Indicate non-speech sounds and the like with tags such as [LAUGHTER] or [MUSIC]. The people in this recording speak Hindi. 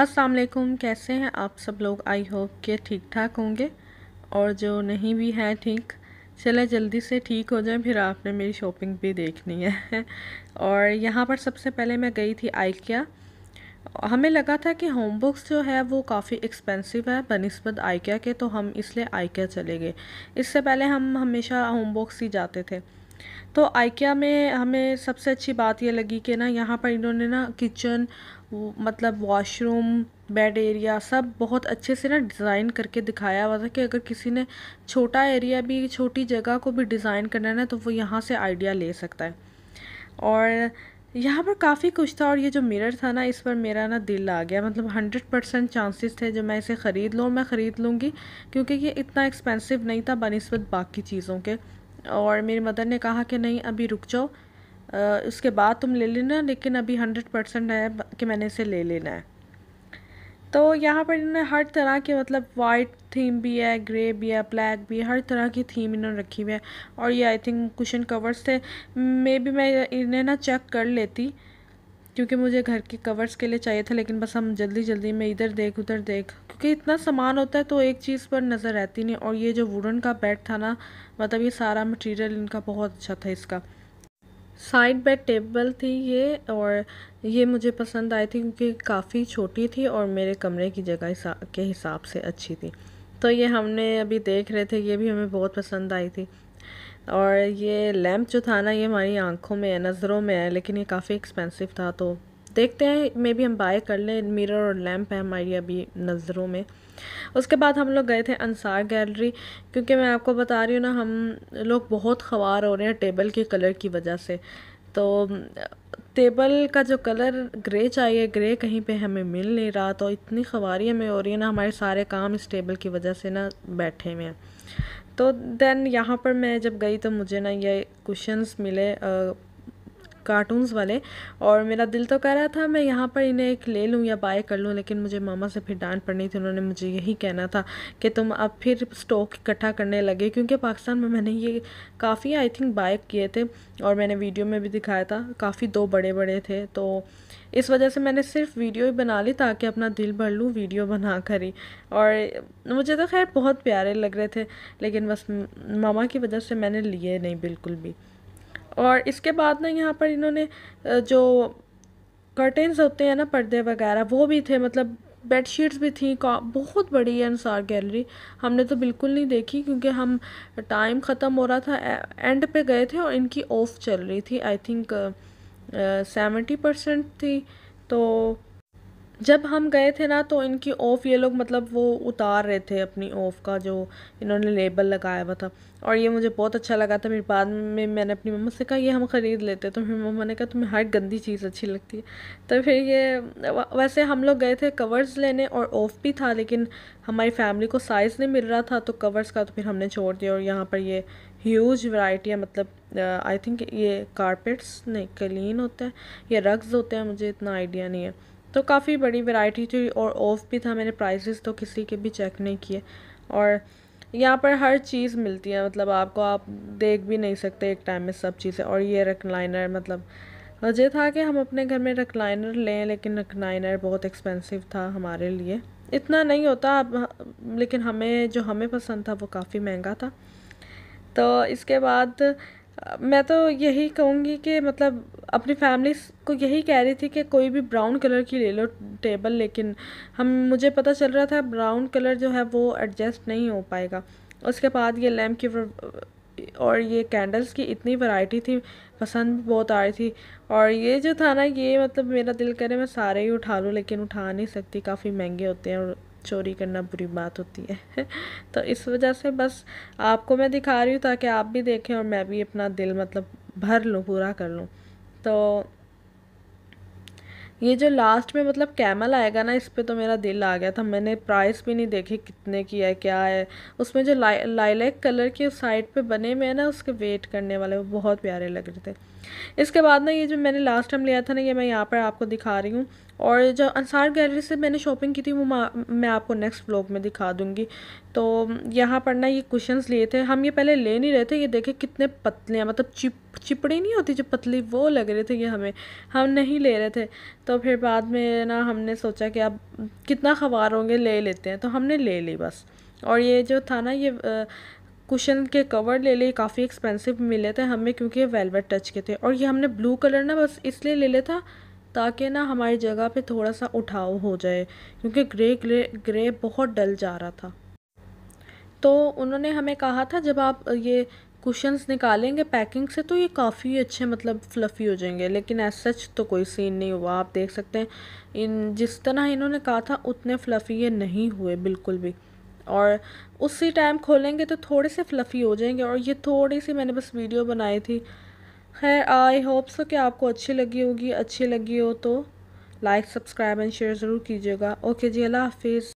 अस्सलाम वालेकुम कैसे हैं आप सब लोग आई होप के ठीक ठाक होंगे और जो नहीं भी है ठीक चले जल्दी से ठीक हो जाए फिर आपने मेरी शॉपिंग भी देखनी है [LAUGHS] और यहाँ पर सबसे पहले मैं गई थी आइकिया हमें लगा था कि होम बुक्स जो है वो काफ़ी एक्सपेंसिव है बनस्बत आइकिया के तो हम इसलिए आइकिया चले गए इससे पहले हम हमेशा होम बुक्स ही जाते थे तो आइकिया में हमें सबसे अच्छी बात ये लगी कि ना यहाँ पर इन्होंने ना किचन मतलब वॉशरूम बेड एरिया सब बहुत अच्छे से ना डिज़ाइन करके दिखाया हुआ था कि अगर किसी ने छोटा एरिया भी छोटी जगह को भी डिज़ाइन करना है ना तो वो यहाँ से आइडिया ले सकता है और यहाँ पर काफ़ी कुछ था और ये जो मिरर था ना इस पर मेरा ना दिल आ गया मतलब हंड्रेड परसेंट चांसेस थे जो मैं इसे ख़रीद लूँ मैं ख़रीद लूँगी क्योंकि ये इतना एक्सपेंसिव नहीं था बनस्बत बाकी चीज़ों के और मेरी मदर ने कहा कि नहीं अभी रुक जाओ उसके बाद तुम ले लेना लेकिन अभी हंड्रेड परसेंट है कि मैंने इसे ले लेना है तो यहाँ पर इन्होंने हर तरह के मतलब वाइट थीम भी है ग्रे भी है ब्लैक भी है हर तरह की थीम इन्होंने रखी हुई है और ये आई थिंक कुशन कवर्स थे मे बी मैं इन्हें ना चेक कर लेती क्योंकि मुझे घर के कवर्स के लिए चाहिए था लेकिन बस हम जल्दी जल्दी में इधर देख उधर देख क्योंकि इतना सामान होता है तो एक चीज़ पर नज़र रहती नहीं और ये जो वुडन का बेड था ना मतलब ये सारा मटेरियल इनका बहुत अच्छा था इसका साइड बेड टेबल थी ये और ये मुझे पसंद आई थी क्योंकि काफ़ी छोटी थी और मेरे कमरे की जगह के हिसाब से अच्छी थी तो ये हमने अभी देख रहे थे ये भी हमें बहुत पसंद आई थी और ये लैम्प जो था ना ये हमारी आंखों में है नज़रों में है लेकिन ये काफ़ी एक्सपेंसिव था तो देखते हैं मे भी हम बाय कर लें मिरर और लैम्प है हमारी अभी नज़रों में उसके बाद हम लोग गए थे अंसार गैलरी क्योंकि मैं आपको बता रही हूँ ना हम लोग बहुत खवार हो रहे हैं टेबल के कलर की वजह से तो टेबल का जो कलर ग्रे चाहिए ग्रे कहीं पे हमें मिल नहीं रहा तो इतनी खवारी हमें हो रही है ना हमारे सारे काम इस टेबल की वजह से ना बैठे हुए हैं तो देन यहाँ पर मैं जब गई तो मुझे ना ये कुशन्स मिले आ, कार्टून्स वाले और मेरा दिल तो कह रहा था मैं यहाँ पर इन्हें एक ले लूँ या बाय कर लूँ लेकिन मुझे मामा से फिर डांट पड़नी थी उन्होंने मुझे यही कहना था कि तुम अब फिर स्टॉक इकट्ठा करने लगे क्योंकि पाकिस्तान में मैंने ये काफ़ी आई थिंक बाय किए थे और मैंने वीडियो में भी दिखाया था काफ़ी दो बड़े बड़े थे तो इस वजह से मैंने सिर्फ वीडियो ही बना ली ताकि अपना दिल भर लूँ वीडियो बना कर ही और मुझे तो खैर बहुत प्यारे लग रहे थे लेकिन बस मामा की वजह से मैंने लिए नहीं बिल्कुल भी और इसके बाद ना यहाँ पर इन्होंने जो कर्टेंस होते हैं ना पर्दे वगैरह वो भी थे मतलब बेड शीट्स भी थी बहुत बड़ी है अनसार गैलरी हमने तो बिल्कुल नहीं देखी क्योंकि हम टाइम ख़त्म हो रहा था एंड पे गए थे और इनकी ऑफ़ चल रही थी आई थिंक सेवेंटी परसेंट थी तो जब हम गए थे ना तो इनकी ऑफ़ ये लोग मतलब वो उतार रहे थे अपनी ऑफ़ का जो इन्होंने लेबल लगाया हुआ था और ये मुझे बहुत अच्छा लगा था मेरे बाद में मैंने अपनी मम्मा से कहा ये हम ख़रीद लेते तो मेरी मम्मा ने कहा तुम्हें हर गंदी चीज़ अच्छी लगती है तो फिर ये वैसे हम लोग गए थे कवर्स लेने और ऑफ़ भी था लेकिन हमारी फैमिली को साइज़ नहीं मिल रहा था तो कवर्स का तो फिर हमने छोड़ दिया और यहाँ पर ये ह्यूज वैरायटियाँ मतलब आई थिंक ये कारपेट्स नहीं क्लिन होते हैं ये रग्स होते हैं मुझे इतना आइडिया नहीं है तो काफ़ी बड़ी वैरायटी थी और ऑफ भी था मैंने प्राइसेस तो किसी के भी चेक नहीं किए और यहाँ पर हर चीज़ मिलती है मतलब आपको आप देख भी नहीं सकते एक टाइम में सब चीज़ें और ये रकलाइनर मतलब वजह था कि हम अपने घर में रकलाइनर लें लेकिन रकलाइनर बहुत एक्सपेंसिव था हमारे लिए इतना नहीं होता अब लेकिन हमें जो हमें पसंद था वो काफ़ी महंगा था तो इसके बाद मैं तो यही कहूँगी कि मतलब अपनी फैमिली को यही कह रही थी कि कोई भी ब्राउन कलर की ले लो टेबल लेकिन हम मुझे पता चल रहा था ब्राउन कलर जो है वो एडजस्ट नहीं हो पाएगा उसके बाद ये लैम्प की और ये कैंडल्स की इतनी वैरायटी थी पसंद बहुत आ रही थी और ये जो था ना ये मतलब मेरा दिल करे मैं सारे ही उठा लूँ लेकिन उठा नहीं सकती काफ़ी महंगे होते हैं और चोरी करना बुरी बात होती है [LAUGHS] तो इस वजह से बस आपको मैं दिखा रही हूँ ताकि आप भी देखें और मैं भी अपना दिल मतलब भर लूँ पूरा कर लूँ तो ये जो लास्ट में मतलब कैमल आएगा ना इस पर तो मेरा दिल आ गया था मैंने प्राइस भी नहीं देखी कितने की है क्या है उसमें जो ला, लाइलैक कलर के साइड पे बने हुए हैं ना उसके वेट करने वाले वो बहुत प्यारे लग रहे थे इसके बाद ना ये जो मैंने लास्ट टाइम लिया था ना ये मैं यहाँ पर आपको दिखा रही हूँ और जो अंसार गैलरी से मैंने शॉपिंग की थी वो मैं आपको नेक्स्ट ब्लॉग में दिखा दूँगी तो यहाँ पर ना ये कुशंस लिए थे हम ये पहले ले नहीं रहे थे ये देखे कितने पतले हैं मतलब चिप चिपड़ी नहीं होती जो पतली वो लग रहे थे ये हमें हम नहीं ले रहे थे तो फिर बाद में ना हमने सोचा कि अब कितना खबार होंगे ले लेते हैं तो हमने ले ली बस और ये जो था ना ये आ, कुशन के कवर ले लिए काफ़ी एक्सपेंसिव मिले थे हमें क्योंकि ये वेलवेट टच के थे और ये हमने ब्लू कलर ना बस इसलिए ले लिया था ताकि ना हमारी जगह पे थोड़ा सा उठाव हो जाए क्योंकि ग्रे ग्रे ग्रे बहुत डल जा रहा था तो उन्होंने हमें कहा था जब आप ये कुशंस निकालेंगे पैकिंग से तो ये काफ़ी अच्छे मतलब फ्लफ़ी हो जाएंगे लेकिन एज सच तो कोई सीन नहीं हुआ आप देख सकते हैं इन जिस तरह इन्होंने कहा था उतने फ्लफ़ी ये नहीं हुए बिल्कुल भी और उसी टाइम खोलेंगे तो थोड़े से फ्लफ़ी हो जाएंगे और ये थोड़ी सी मैंने बस वीडियो बनाई थी खैर आई होप सो कि आपको अच्छी लगी होगी अच्छी लगी हो तो लाइक सब्सक्राइब एंड शेयर ज़रूर कीजिएगा ओके जी अल्लाह हाफिज़